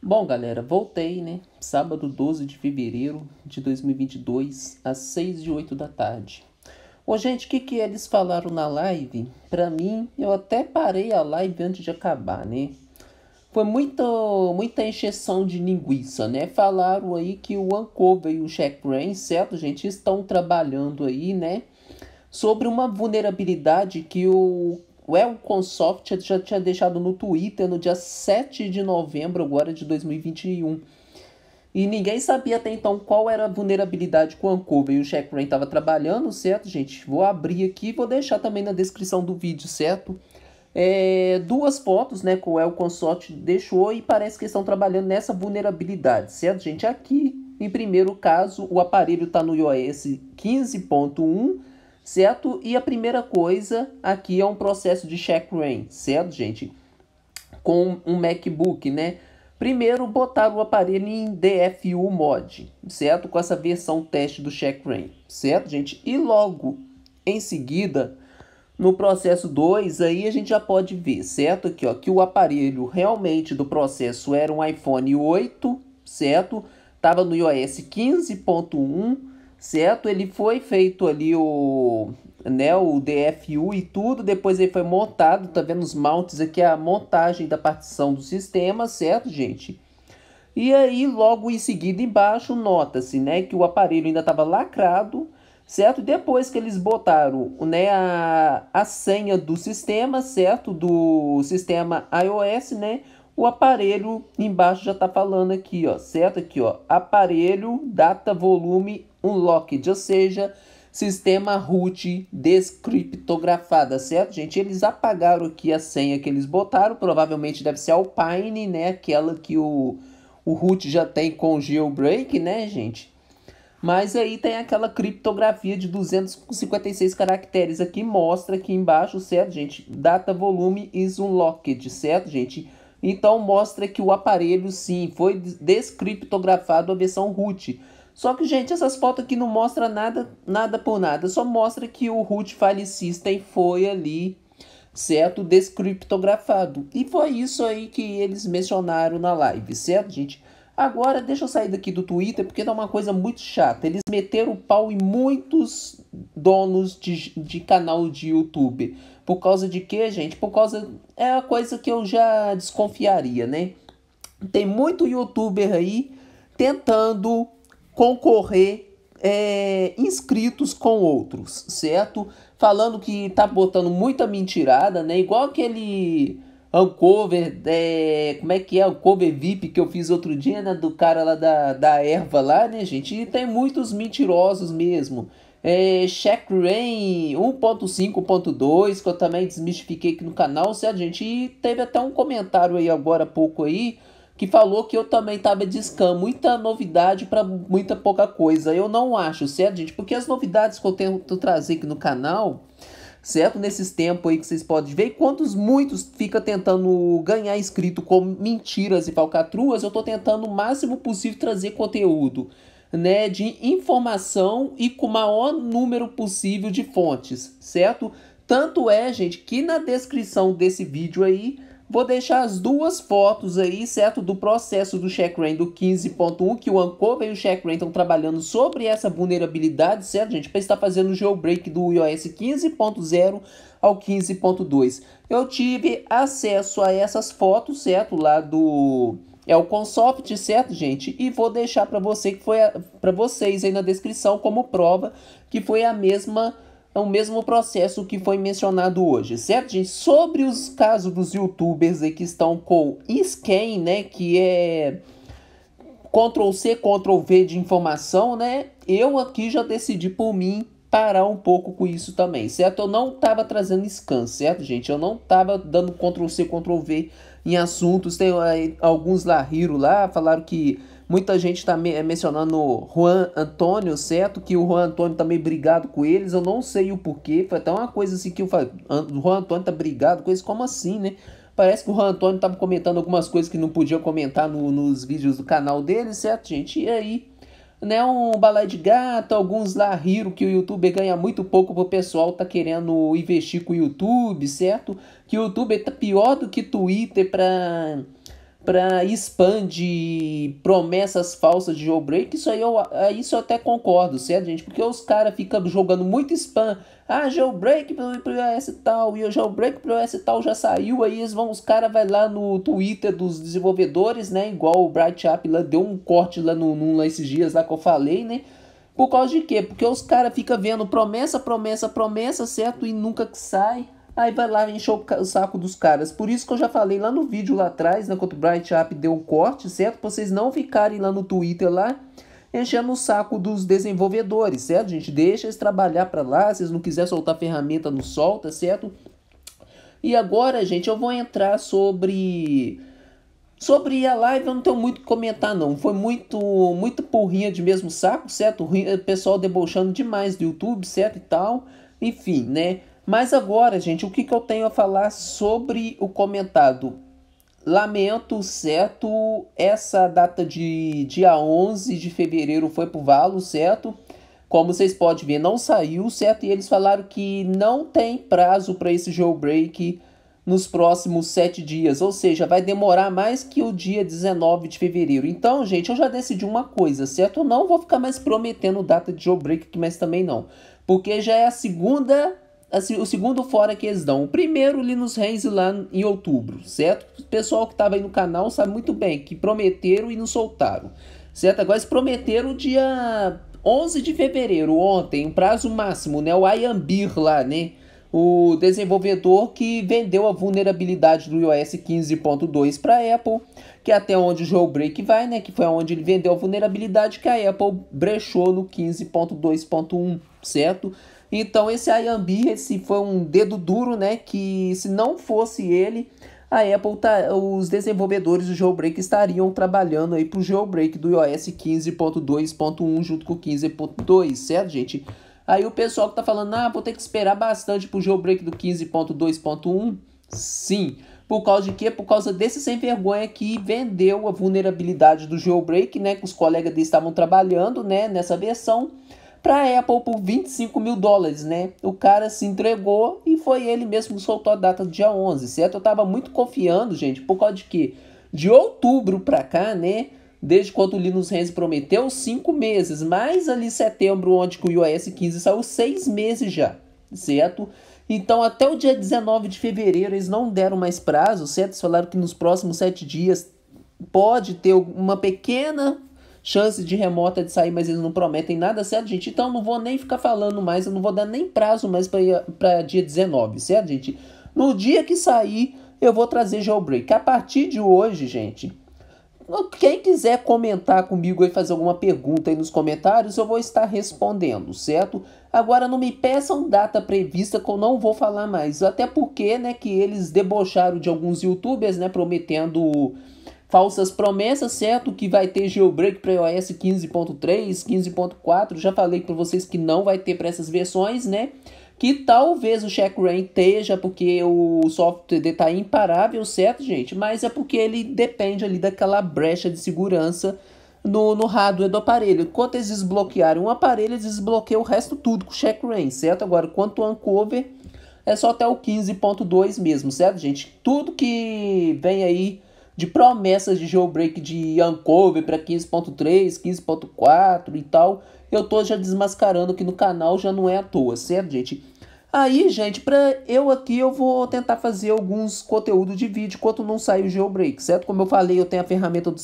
Bom, galera, voltei, né? Sábado 12 de fevereiro de 2022, às 6 e 8 da tarde. Ô, gente, o que, que eles falaram na live? Pra mim, eu até parei a live antes de acabar, né? Foi muito, muita encheção de linguiça, né? Falaram aí que o Ancover e o Jack Brain, certo, gente? Estão trabalhando aí, né? Sobre uma vulnerabilidade que o o Elconsoft já tinha deixado no Twitter no dia 7 de novembro agora de 2021. E ninguém sabia até então qual era a vulnerabilidade com o Ancover e o Checkrain estava trabalhando, certo, gente? Vou abrir aqui e vou deixar também na descrição do vídeo, certo? É, duas fotos, né, o Elconsoft deixou e parece que estão trabalhando nessa vulnerabilidade, certo, gente? Aqui, em primeiro caso, o aparelho está no iOS 15.1 certo? E a primeira coisa aqui é um processo de check-rain, certo, gente? Com um MacBook, né? Primeiro, botar o aparelho em DFU mod, certo? Com essa versão teste do check-rain, certo, gente? E logo em seguida, no processo 2, aí a gente já pode ver, certo? Aqui, ó, que o aparelho realmente do processo era um iPhone 8, certo? Tava no iOS 15.1, certo? Ele foi feito ali o, né, o DFU e tudo, depois ele foi montado, tá vendo os mounts aqui, a montagem da partição do sistema, certo, gente? E aí, logo em seguida, embaixo, nota-se, né, que o aparelho ainda estava lacrado, certo? Depois que eles botaram, né, a, a senha do sistema, certo? Do sistema iOS, né? O aparelho embaixo já tá falando aqui, ó, certo? Aqui, ó, aparelho, data, volume um locked, ou seja, sistema root descriptografada, tá certo, gente? Eles apagaram aqui a senha que eles botaram, provavelmente deve ser Alpine, né? Aquela que o, o root já tem com jailbreak, né, gente? Mas aí tem aquela criptografia de 256 caracteres aqui, mostra aqui embaixo, certo, gente? Data volume is unlocked, certo, gente? Então mostra que o aparelho sim foi descriptografado a versão root. Só que, gente, essas fotos aqui não mostram nada, nada por nada. Só mostra que o root file system foi ali, certo? Descriptografado. E foi isso aí que eles mencionaram na live, certo, gente? Agora, deixa eu sair daqui do Twitter, porque dá tá uma coisa muito chata. Eles meteram o pau em muitos donos de, de canal de YouTube. Por causa de quê, gente? Por causa... É a coisa que eu já desconfiaria, né? Tem muito youtuber aí tentando concorrer é, inscritos com outros, certo? Falando que tá botando muita mentirada, né? Igual aquele Uncover, é, como é que é? Uncover VIP que eu fiz outro dia, né? Do cara lá da, da erva lá, né, gente? E tem muitos mentirosos mesmo. É, Check Rain 1.5.2, que eu também desmistifiquei aqui no canal, certo, gente? E teve até um comentário aí agora há pouco aí que falou que eu também estava de scam. Muita novidade para muita pouca coisa. Eu não acho, certo, gente? Porque as novidades que eu tento trazer aqui no canal, certo? Nesses tempos aí que vocês podem ver, quantos muitos fica tentando ganhar inscrito com mentiras e falcatruas, eu estou tentando o máximo possível trazer conteúdo. Né, de informação e com o maior número possível de fontes, certo? Tanto é, gente, que na descrição desse vídeo aí Vou deixar as duas fotos aí, certo? Do processo do checkrand do 15.1, que o Ancover e o checkrand estão trabalhando sobre essa vulnerabilidade, certo, gente? Para estar fazendo o jailbreak do iOS 15.0 ao 15.2. Eu tive acesso a essas fotos, certo? Lá do... É o Consoft, certo, gente? E vou deixar para você que foi a... para vocês aí na descrição como prova que foi a mesma é o mesmo processo que foi mencionado hoje, certo, gente? Sobre os casos dos youtubers que estão com scan, né, que é Ctrl C, Ctrl V de informação, né? Eu aqui já decidi por mim parar um pouco com isso também, certo? Eu não tava trazendo scan, certo, gente? Eu não tava dando Ctrl C, Ctrl V em assuntos. Tem eh, alguns lá, Hiro lá, falaram que Muita gente está me eh, mencionando Juan Antônio, certo? Que o Juan Antônio tá meio brigado com eles. Eu não sei o porquê. Foi até uma coisa assim que eu falei. O Juan Antônio tá brigado com eles. Como assim, né? Parece que o Juan Antônio tava comentando algumas coisas que não podia comentar no, nos vídeos do canal dele, certo, gente? E aí? Né, um balai de gato, alguns lá riram que o YouTube ganha muito pouco pro pessoal tá querendo investir com o YouTube, certo? Que o YouTube tá pior do que Twitter para para spam de promessas falsas de jailbreak, isso aí eu, é, isso eu até concordo, certo, gente? Porque os caras ficam jogando muito spam. Ah, jailbreak pro iOS tal, e o jailbreak pro iOS tal já saiu, aí eles vão, os caras vai lá no Twitter dos desenvolvedores, né? Igual o Bright App lá deu um corte lá no, no lá esses dias lá que eu falei, né? Por causa de quê? Porque os caras ficam vendo promessa, promessa, promessa, certo? E nunca que sai. Aí vai lá encheu o saco dos caras. Por isso que eu já falei lá no vídeo lá atrás, né, quando o Bright Up deu um corte, certo? Pra vocês não ficarem lá no Twitter lá enchendo o saco dos desenvolvedores, certo, gente? Deixa eles trabalhar para lá, se eles não quiser soltar ferramenta, não solta, tá certo? E agora, gente, eu vou entrar sobre Sobre a live eu não tenho muito que comentar não, foi muito muito porrinha de mesmo saco, certo? O pessoal debochando demais do YouTube, certo e tal. Enfim, né? Mas agora, gente, o que, que eu tenho a falar sobre o comentado? Lamento, certo? Essa data de dia 11 de fevereiro foi pro valo, certo? Como vocês podem ver, não saiu, certo? E eles falaram que não tem prazo para esse jailbreak nos próximos sete dias, ou seja, vai demorar mais que o dia 19 de fevereiro. Então, gente, eu já decidi uma coisa, certo? Eu não vou ficar mais prometendo data de jailbreak mas também não, porque já é a segunda Assim, o segundo fora que eles dão. O primeiro, Linus Reis, lá em outubro, certo? O pessoal que estava aí no canal sabe muito bem que prometeram e não soltaram, certo? Agora eles prometeram dia 11 de fevereiro, ontem, um prazo máximo, né? O Ayambir lá, né? O desenvolvedor que vendeu a vulnerabilidade do iOS 15.2 para a Apple, que é até onde o jailbreak vai, né? Que foi onde ele vendeu a vulnerabilidade que a Apple brechou no 15.2.1, certo? Então esse Ayambi, esse foi um dedo duro, né? Que se não fosse ele, a Apple tá, os desenvolvedores do jailbreak estariam trabalhando aí para o jailbreak do iOS 15.2.1 junto com 15.2, certo, gente? Aí o pessoal que tá falando, ah, vou ter que esperar bastante pro jailbreak do 15.2.1. Sim, por causa de quê? Por causa desse sem vergonha que vendeu a vulnerabilidade do jailbreak, né, que os colegas dele estavam trabalhando, né, nessa versão para a Apple por 25 mil dólares, né? O cara se entregou e foi ele mesmo que soltou a data do dia 11, certo? Eu tava muito confiando, gente, por causa de que de outubro para cá, né? Desde quando o Linux Renzi prometeu, 5 meses, mais ali setembro, onde o iOS 15 saiu, 6 meses já, certo? Então, até o dia 19 de fevereiro, eles não deram mais prazo, certo? Eles falaram que nos próximos 7 dias pode ter uma pequena chance de remota de sair, mas eles não prometem nada, certo, gente? Então não vou nem ficar falando mais, eu não vou dar nem prazo mais para dia 19, certo, gente? No dia que sair, eu vou trazer jailbreak. A partir de hoje, gente, quem quiser comentar comigo e fazer alguma pergunta aí nos comentários, eu vou estar respondendo, certo? Agora não me peçam data prevista que eu não vou falar mais, até porque, né, que eles debocharam de alguns youtubers, né, prometendo falsas promessas, certo? Que vai ter jailbreak para iOS 15.3, 15.4. Já falei para vocês que não vai ter para essas versões, né? Que talvez o CheckRain esteja, porque o software está imparável, certo, gente? Mas é porque ele depende ali daquela brecha de segurança no, no hardware do aparelho. Enquanto eles desbloquearam um aparelho, eles desbloqueiam o resto tudo com o CheckRain, certo? Agora, quanto ao Uncover, é só até o 15.2 mesmo, certo, gente? Tudo que vem aí de promessas de jailbreak de Uncover para 15.3, 15.4 e tal. Eu tô já desmascarando aqui no canal, já não é à toa, certo, gente? Aí, gente, para eu aqui eu vou tentar fazer alguns conteúdos de vídeo enquanto não sai o jailbreak, certo? Como eu falei, eu tenho a ferramenta do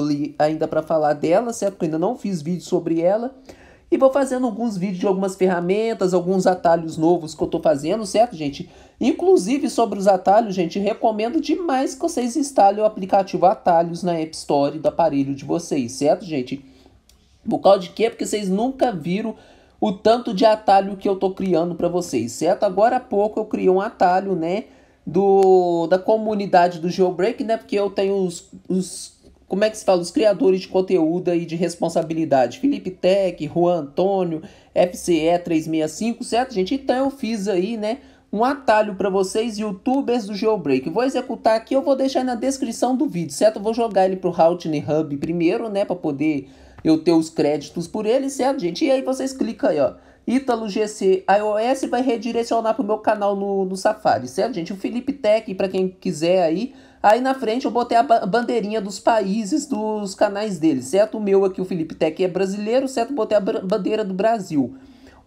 ali ainda para falar dela, certo? Que eu ainda não fiz vídeo sobre ela. E vou fazendo alguns vídeos de algumas ferramentas, alguns atalhos novos que eu tô fazendo, certo, gente? Inclusive sobre os atalhos, gente, recomendo demais que vocês instalem o aplicativo Atalhos na App Store do aparelho de vocês, certo, gente? Por causa de quê? Porque vocês nunca viram o tanto de atalho que eu tô criando para vocês, certo? Agora há pouco eu criei um atalho, né, do da comunidade do Jailbreak, né? Porque eu tenho os, os como é que se fala, os criadores de conteúdo e de responsabilidade, Felipe Tech, Juan Antônio, FCE 365, certo, gente? Então eu fiz aí, né, um atalho para vocês, youtubers do Jailbreak. Vou executar aqui, eu vou deixar na descrição do vídeo, certo? Eu vou jogar ele pro Houtney Hub primeiro, né, para poder eu ter os créditos por ele, certo, gente? E aí vocês clicam aí, ó. Italo GC iOS vai redirecionar pro meu canal no, no Safari, certo, gente? O Felipe Tech, para quem quiser aí. Aí na frente eu botei a ba bandeirinha dos países dos canais dele, certo? O meu aqui, o Felipe Tech, é brasileiro, certo? Botei a bandeira do Brasil.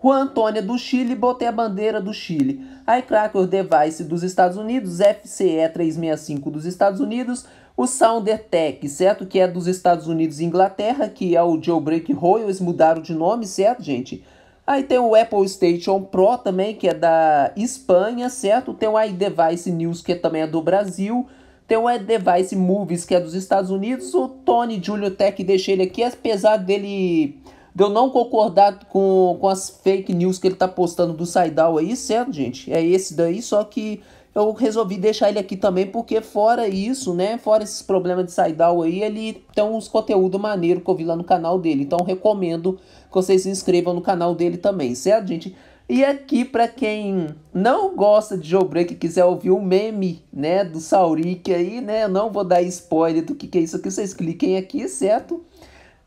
Juan Antônia do Chile, botei a bandeira do Chile. iCracker Device dos Estados Unidos, FCE 365 dos Estados Unidos, o SounderTech, certo? Que é dos Estados Unidos e Inglaterra, que é o Jailbreak Royals, mudaram de nome, certo, gente? Aí tem o Apple Station Pro também, que é da Espanha, certo? Tem o iDevice News, que também é do Brasil. Tem o iDevice Movies, que é dos Estados Unidos. O Tony Julio Tech, deixei ele aqui, apesar dele de eu não concordar com, com as fake news que ele tá postando do Saidal aí, certo, gente? É esse daí, só que eu resolvi deixar ele aqui também, porque fora isso, né, fora esses problemas de Saidal aí, ele tem uns conteúdos maneiro que eu vi lá no canal dele. Então, recomendo que vocês se inscrevam no canal dele também, certo, gente? E aqui, para quem não gosta de jailbreak e quiser ouvir o meme, né, do Saurik aí, né, eu não vou dar spoiler do que, que é isso aqui, vocês cliquem aqui, certo?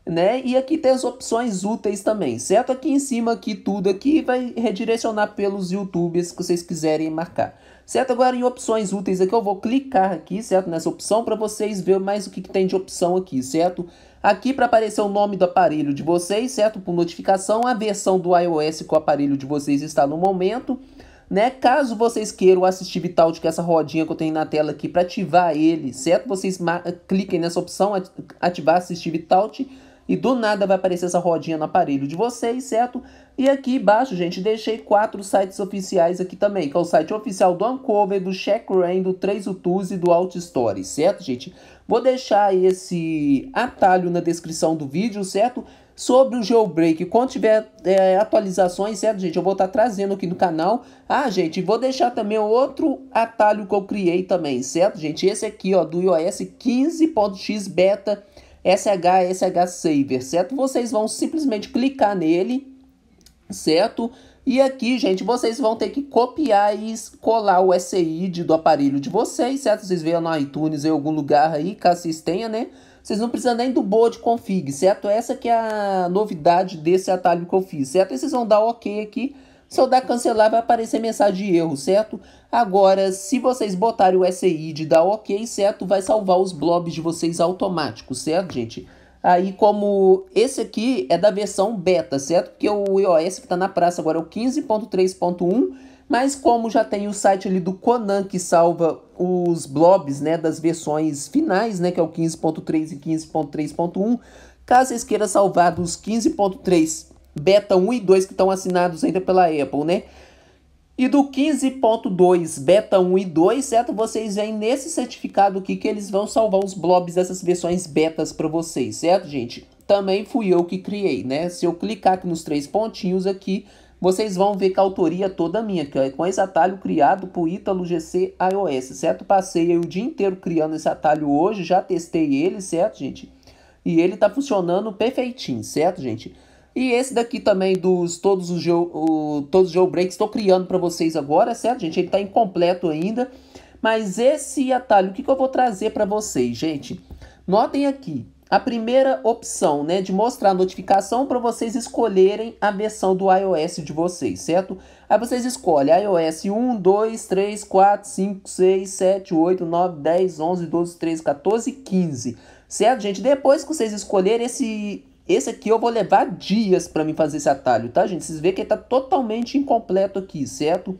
né? E aqui tem as opções úteis também, certo? Aqui em cima, aqui tudo aqui vai redirecionar pelos YouTubers que vocês quiserem marcar. Certo? Agora em opções úteis aqui, eu vou clicar aqui, certo? Nessa opção para vocês ver mais o que, que, tem de opção aqui, certo? Aqui para aparecer o nome do aparelho de vocês, certo? Por notificação, a versão do iOS que o aparelho de vocês está no momento. Né? Caso vocês queiram assistir Vitality que é essa rodinha que eu tenho na tela aqui para ativar ele, certo? Vocês cliquem nessa opção, ativar assistir Vitality e do nada vai aparecer essa rodinha no aparelho de vocês, certo? E aqui embaixo, gente, deixei quatro sites oficiais aqui também, que é o site oficial do Uncover, do CheckRain, do 3UTUS e do OutStory, certo, gente? Vou deixar esse atalho na descrição do vídeo, certo? sobre o jailbreak. Quando tiver é, atualizações, certo, gente? Eu vou estar tá trazendo aqui no canal. Ah, gente, vou deixar também outro atalho que eu criei também, certo, gente? Esse aqui, ó, do iOS 15.x beta SH, SH Saver, certo? Vocês vão simplesmente clicar nele, certo? E aqui, gente, vocês vão ter que copiar e colar o SID do aparelho de vocês, certo? Vocês veem no iTunes em algum lugar aí, caso vocês tenham, né? Vocês não precisam nem do board config, certo? Essa que é a novidade desse atalho que eu fiz, certo? E vocês vão dar OK aqui se eu dar cancelar, vai aparecer mensagem de erro, certo? Agora, se vocês botarem o SI de dar OK, certo? Vai salvar os blobs de vocês automáticos, certo, gente? Aí, como esse aqui é da versão beta, certo? Porque o iOS que está na praça agora é o 15.3.1, mas como já tem o site ali do Conan que salva os blobs, né, das versões finais, né, que é o 15.3 e 15.3.1, caso vocês queiram salvar dos 15.3 beta 1 e 2 que estão assinados ainda pela Apple, né? E do 15.2 beta 1 e 2, certo? Vocês veem nesse certificado aqui que eles vão salvar os blobs dessas versões betas para vocês, certo, gente? Também fui eu que criei, né? Se eu clicar aqui nos três pontinhos aqui, vocês vão ver que a autoria toda minha, que é com esse atalho criado por Italo GC iOS, certo? Passei o dia inteiro criando esse atalho hoje, já testei ele, certo, gente? E ele tá funcionando perfeitinho, certo, gente? E esse daqui também dos todos os, geo, o, todos os jailbreaks estou criando para vocês agora, certo, gente? Ele está incompleto ainda. Mas esse atalho, o que, que eu vou trazer para vocês, gente? Notem aqui, a primeira opção, né, de mostrar a notificação para vocês escolherem a versão do iOS de vocês, certo? Aí vocês escolhem iOS 1, 2, 3, 4, 5, 6, 7, 8, 9, 10, 11, 12, 13, 14, 15, certo, gente? Depois que vocês escolherem esse esse aqui eu vou levar dias para mim fazer esse atalho, tá, gente? Vocês veem que ele tá totalmente incompleto aqui, certo?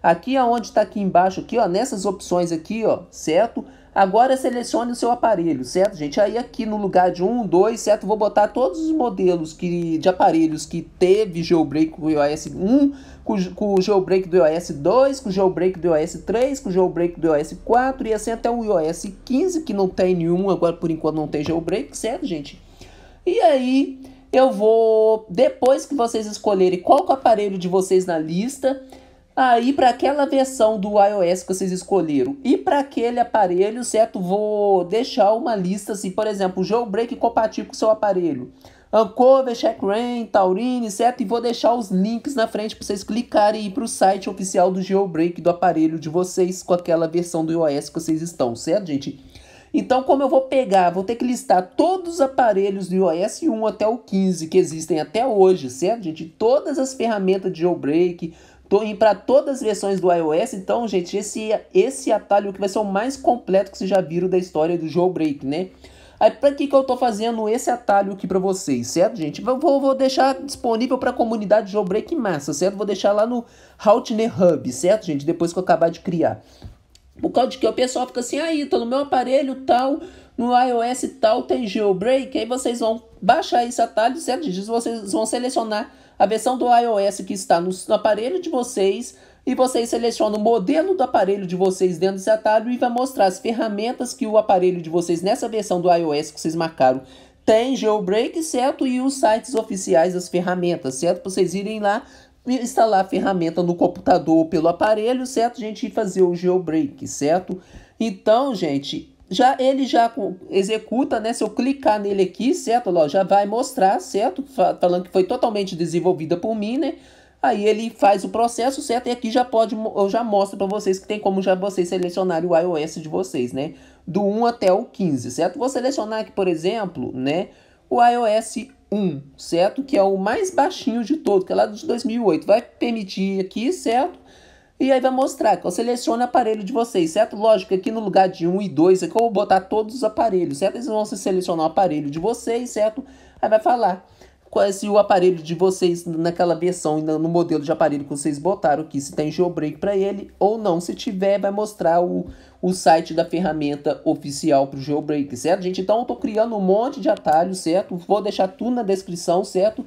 Aqui aonde está aqui embaixo, aqui, ó, nessas opções aqui, ó, certo? Agora selecione o seu aparelho, certo, gente? Aí aqui no lugar de 1, um, 2, certo? Vou botar todos os modelos que, de aparelhos que teve jailbreak com o iOS 1, com, o jailbreak do iOS 2, com o jailbreak do iOS 3, com o jailbreak do iOS 4 e assim até o iOS 15, que não tem nenhum, agora por enquanto não tem jailbreak, certo, gente? E aí eu vou, depois que vocês escolherem qual é o aparelho de vocês na lista, aí para aquela versão do iOS que vocês escolheram e para aquele aparelho, certo? Vou deixar uma lista assim, por exemplo, jailbreak compatível com o seu aparelho. Uncover, CheckRain, Taurine, certo? E vou deixar os links na frente para vocês clicarem e ir para o site oficial do jailbreak do aparelho de vocês com aquela versão do iOS que vocês estão, certo, gente? Então, como eu vou pegar, vou ter que listar todos os aparelhos do iOS 1 até o 15 que existem até hoje, certo, gente? Todas as ferramentas de jailbreak, para todas as versões do iOS, então, gente, esse, esse atalho que vai ser o mais completo que vocês já viram da história do jailbreak, né? Aí, para que, que eu estou fazendo esse atalho aqui para vocês, certo, gente? Vou, vou deixar disponível para a comunidade jailbreak massa, certo? Vou deixar lá no Routine Hub, certo, gente? Depois que eu acabar de criar. Por causa de que o pessoal fica assim, aí, tá no meu aparelho tal, no iOS tal, tem jailbreak, aí vocês vão baixar esse atalho, certo? Vocês vão selecionar a versão do iOS que está no aparelho de vocês, e vocês selecionam o modelo do aparelho de vocês dentro desse atalho e vai mostrar as ferramentas que o aparelho de vocês nessa versão do iOS que vocês marcaram tem jailbreak, certo? E os sites oficiais das ferramentas, certo? Para vocês irem lá instalar a ferramenta no computador ou pelo aparelho, certo? A gente fazer o jailbreak, certo? Então, gente, já ele já executa, né? Se eu clicar nele aqui, certo? Ó, já vai mostrar, certo? Falando que foi totalmente desenvolvida por mim, né? Aí ele faz o processo, certo? E aqui já pode, eu já mostro para vocês que tem como já vocês selecionarem o iOS de vocês, né? Do 1 até o 15, certo? Vou selecionar aqui, por exemplo, né? O iOS 1, certo? Que é o mais baixinho de todo, que é lá de 2008. Vai permitir aqui, certo? E aí vai mostrar que eu seleciono o aparelho de vocês, certo? Lógico, aqui no lugar de 1 e 2, aqui é eu vou botar todos os aparelhos, certo? Eles vão selecionar o aparelho de vocês, certo? Aí vai falar se o aparelho de vocês naquela versão e no modelo de aparelho que vocês botaram que se tem tá jailbreak para ele ou não. Se tiver, vai mostrar o, o site da ferramenta oficial para o jailbreak, certo, gente? Então eu tô criando um monte de atalhos, certo? Vou deixar tudo na descrição, certo?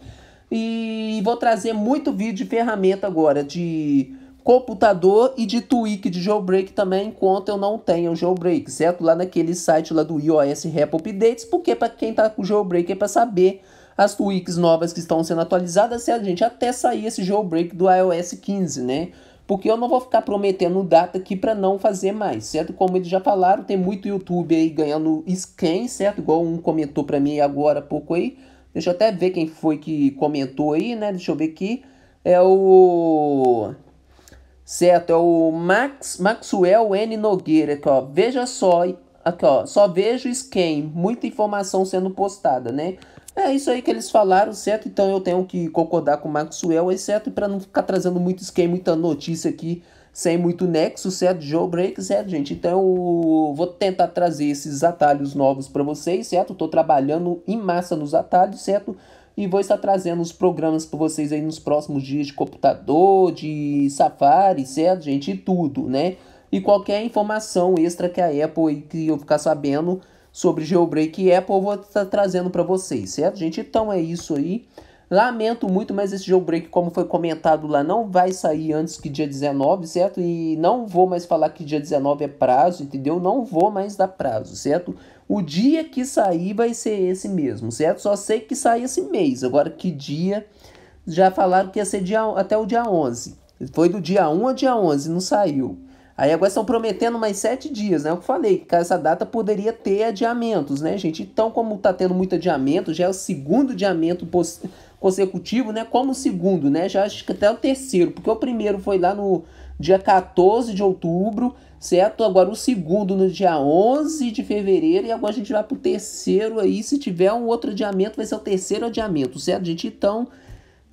E vou trazer muito vídeo de ferramenta agora de computador e de tweak de jailbreak também, enquanto eu não tenho jailbreak, certo? Lá naquele site lá do iOS Rap Updates, porque para quem tá com jailbreak é para saber as tweaks novas que estão sendo atualizadas certo? gente até sair esse jailbreak do iOS 15, né? Porque eu não vou ficar prometendo data aqui para não fazer mais, certo? Como eles já falaram, tem muito YouTube aí ganhando scan, certo? Igual um comentou para mim agora há pouco aí. Deixa eu até ver quem foi que comentou aí, né? Deixa eu ver aqui. É o Certo, é o Max Maxwell N Nogueira aqui, ó. Veja só, aqui, ó. Só vejo scan, muita informação sendo postada, né? É isso aí que eles falaram, certo? Então eu tenho que concordar com o Maxwell, e para não ficar trazendo muito esquema, muita notícia aqui, sem muito nexo, certo? Break, certo, gente? Então eu vou tentar trazer esses atalhos novos para vocês, certo? Estou trabalhando em massa nos atalhos, certo? E vou estar trazendo os programas para vocês aí nos próximos dias de computador, de Safari, certo, gente? E tudo, né? E qualquer informação extra que a Apple aí, que eu ficar sabendo sobre Jailbreak e Apple, eu vou estar trazendo para vocês, certo, gente? Então é isso aí. Lamento muito, mas esse jailbreak, como foi comentado lá, não vai sair antes que dia 19, certo? E não vou mais falar que dia 19 é prazo, entendeu? Não vou mais dar prazo, certo? O dia que sair vai ser esse mesmo, certo? Só sei que sai esse mês. Agora, que dia? Já falaram que ia ser dia, até o dia 11. Foi do dia 1 ao dia 11, não saiu. Aí agora estão prometendo mais sete dias, né? Eu falei que essa data poderia ter adiamentos, né, gente? Então, como está tendo muito adiamento, já é o segundo adiamento consecutivo, né? Como o segundo, né? Já acho que até o terceiro, porque o primeiro foi lá no dia 14 de outubro, certo? Agora o segundo no dia 11 de fevereiro e agora a gente vai pro terceiro aí, se tiver um outro adiamento vai ser o terceiro adiamento, certo? Gente, então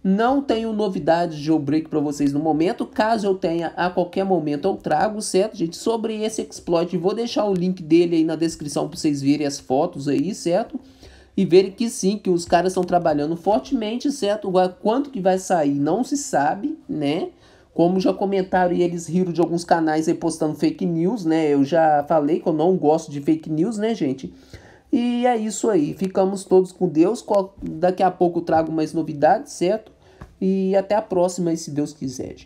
não tenho novidades de jailbreak para vocês no momento. Caso eu tenha, a qualquer momento eu trago, certo, gente? Sobre esse exploit, vou deixar o link dele aí na descrição para vocês verem as fotos aí, certo? E verem que sim, que os caras estão trabalhando fortemente, certo? Agora, quanto que vai sair não se sabe, né? Como já comentaram e eles riram de alguns canais aí postando fake news, né? Eu já falei que eu não gosto de fake news, né, gente? E é isso aí. Ficamos todos com Deus. Daqui a pouco trago mais novidades, certo? E até a próxima, e se Deus quiser.